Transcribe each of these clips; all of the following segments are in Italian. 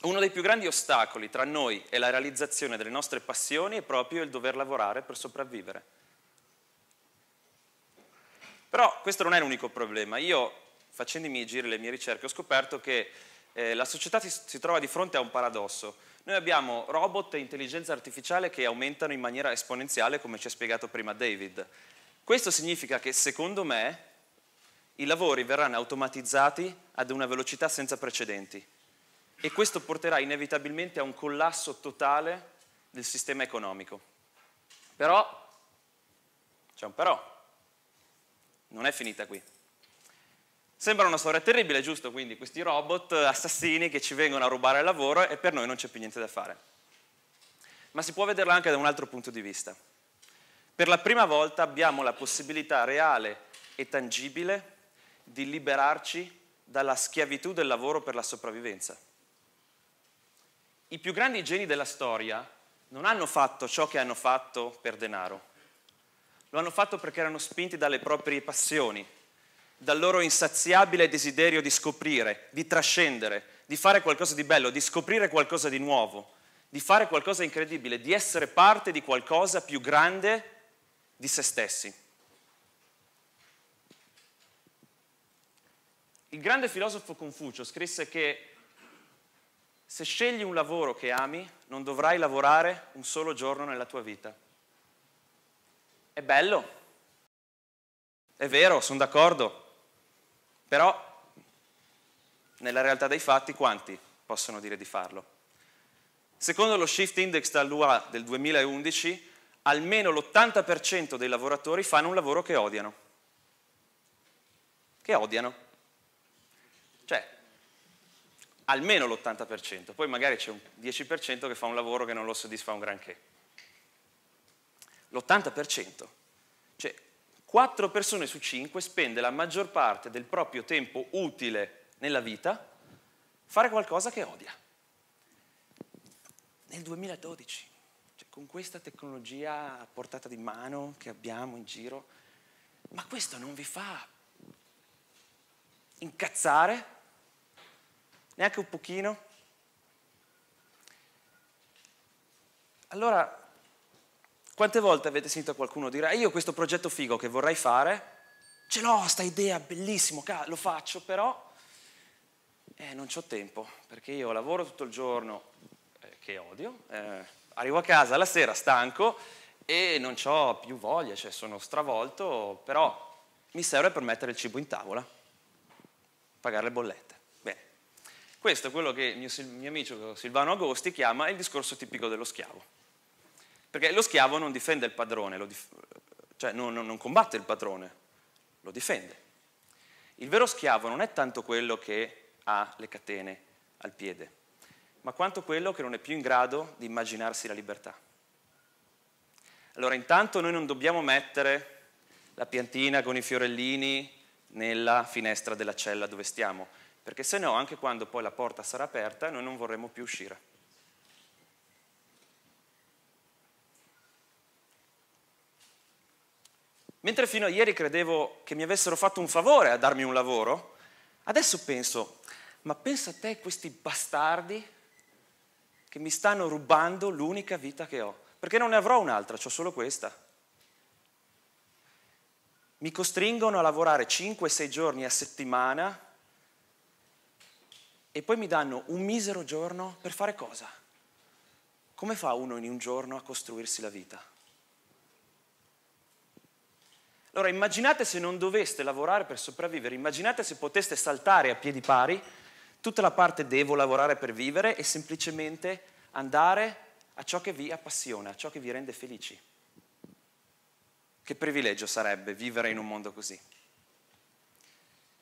Uno dei più grandi ostacoli tra noi e la realizzazione delle nostre passioni è proprio il dover lavorare per sopravvivere. Però questo non è l'unico problema. Io, facendo i miei giri le mie ricerche, ho scoperto che eh, la società si, si trova di fronte a un paradosso. Noi abbiamo robot e intelligenza artificiale che aumentano in maniera esponenziale, come ci ha spiegato prima David. Questo significa che, secondo me, i lavori verranno automatizzati ad una velocità senza precedenti e questo porterà inevitabilmente a un collasso totale del sistema economico. Però, c'è un però, non è finita qui. Sembra una storia terribile, giusto? Quindi questi robot assassini che ci vengono a rubare il lavoro e per noi non c'è più niente da fare. Ma si può vederla anche da un altro punto di vista. Per la prima volta abbiamo la possibilità reale e tangibile di liberarci dalla schiavitù del lavoro per la sopravvivenza. I più grandi geni della storia non hanno fatto ciò che hanno fatto per denaro. Lo hanno fatto perché erano spinti dalle proprie passioni, dal loro insaziabile desiderio di scoprire, di trascendere, di fare qualcosa di bello, di scoprire qualcosa di nuovo, di fare qualcosa di incredibile, di essere parte di qualcosa più grande di se stessi. Il grande filosofo Confucio scrisse che se scegli un lavoro che ami, non dovrai lavorare un solo giorno nella tua vita. È bello. È vero, sono d'accordo. Però, nella realtà dei fatti, quanti possono dire di farlo? Secondo lo Shift Index dall'UA del 2011, almeno l'80% dei lavoratori fanno un lavoro che odiano. Che odiano. Cioè, almeno l'80%, poi magari c'è un 10% che fa un lavoro che non lo soddisfa un granché. L'80%, cioè 4 persone su 5 spende la maggior parte del proprio tempo utile nella vita fare qualcosa che odia. Nel 2012, cioè con questa tecnologia a portata di mano che abbiamo in giro, ma questo non vi fa incazzare? Neanche un pochino? Allora, quante volte avete sentito qualcuno dire, ah, io questo progetto figo che vorrei fare, ce l'ho, sta idea, bellissimo, lo faccio, però eh, non ho tempo, perché io lavoro tutto il giorno, eh, che odio, eh, arrivo a casa la sera stanco e non ho più voglia, cioè sono stravolto, però mi serve per mettere il cibo in tavola, pagare le bollette. Questo è quello che il mio, mio amico Silvano Agosti chiama il discorso tipico dello schiavo. Perché lo schiavo non difende il padrone, dif cioè non, non, non combatte il padrone, lo difende. Il vero schiavo non è tanto quello che ha le catene al piede, ma quanto quello che non è più in grado di immaginarsi la libertà. Allora intanto noi non dobbiamo mettere la piantina con i fiorellini nella finestra della cella dove stiamo, perché se no anche quando poi la porta sarà aperta noi non vorremmo più uscire. Mentre fino a ieri credevo che mi avessero fatto un favore a darmi un lavoro, adesso penso, ma pensa a te questi bastardi che mi stanno rubando l'unica vita che ho, perché non ne avrò un'altra, ho solo questa. Mi costringono a lavorare 5-6 giorni a settimana e poi mi danno un misero giorno per fare cosa? Come fa uno in un giorno a costruirsi la vita? Allora immaginate se non doveste lavorare per sopravvivere, immaginate se poteste saltare a piedi pari tutta la parte devo lavorare per vivere e semplicemente andare a ciò che vi appassiona, a ciò che vi rende felici. Che privilegio sarebbe vivere in un mondo così.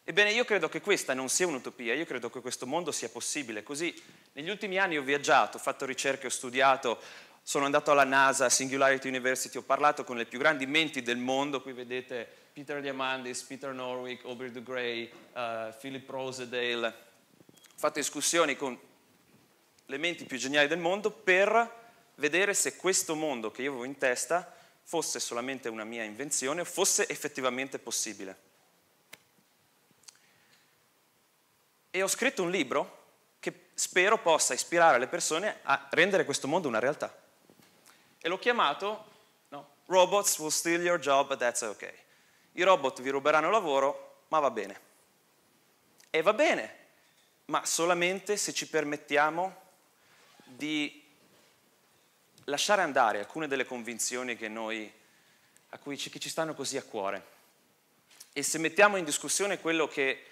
Ebbene, io credo che questa non sia un'utopia, io credo che questo mondo sia possibile. Così, negli ultimi anni ho viaggiato, ho fatto ricerche, ho studiato, sono andato alla NASA, Singularity University, ho parlato con le più grandi menti del mondo, qui vedete Peter Diamandis, Peter Norwick, Aubrey de Grey, uh, Philip Rosedale. Ho fatto discussioni con le menti più geniali del mondo per vedere se questo mondo che io avevo in testa fosse solamente una mia invenzione o fosse effettivamente possibile. e ho scritto un libro che spero possa ispirare le persone a rendere questo mondo una realtà. E l'ho chiamato no, Robots will steal your job, but that's okay. I robot vi ruberanno il lavoro, ma va bene. E va bene, ma solamente se ci permettiamo di lasciare andare alcune delle convinzioni che noi, a cui ci, ci stanno così a cuore. E se mettiamo in discussione quello che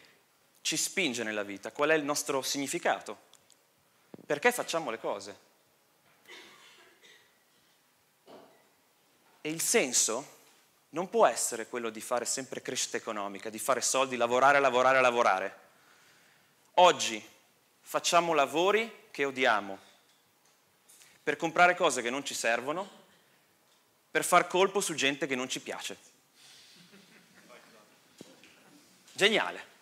ci spinge nella vita, qual è il nostro significato, perché facciamo le cose. E il senso non può essere quello di fare sempre crescita economica, di fare soldi, lavorare, lavorare, lavorare. Oggi facciamo lavori che odiamo, per comprare cose che non ci servono, per far colpo su gente che non ci piace. Geniale.